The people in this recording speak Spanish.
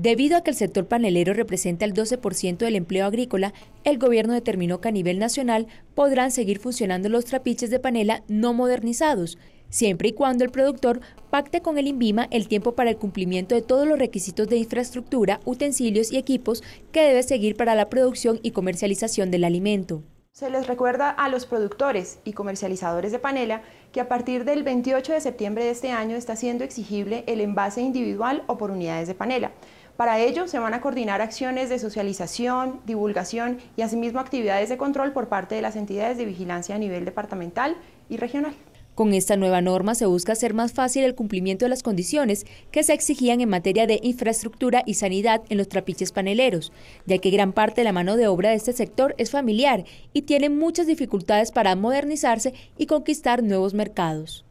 Debido a que el sector panelero representa el 12% del empleo agrícola, el gobierno determinó que a nivel nacional podrán seguir funcionando los trapiches de panela no modernizados, siempre y cuando el productor pacte con el INVIMA el tiempo para el cumplimiento de todos los requisitos de infraestructura, utensilios y equipos que debe seguir para la producción y comercialización del alimento. Se les recuerda a los productores y comercializadores de panela que a partir del 28 de septiembre de este año está siendo exigible el envase individual o por unidades de panela. Para ello se van a coordinar acciones de socialización, divulgación y asimismo actividades de control por parte de las entidades de vigilancia a nivel departamental y regional. Con esta nueva norma se busca hacer más fácil el cumplimiento de las condiciones que se exigían en materia de infraestructura y sanidad en los trapiches paneleros, ya que gran parte de la mano de obra de este sector es familiar y tiene muchas dificultades para modernizarse y conquistar nuevos mercados.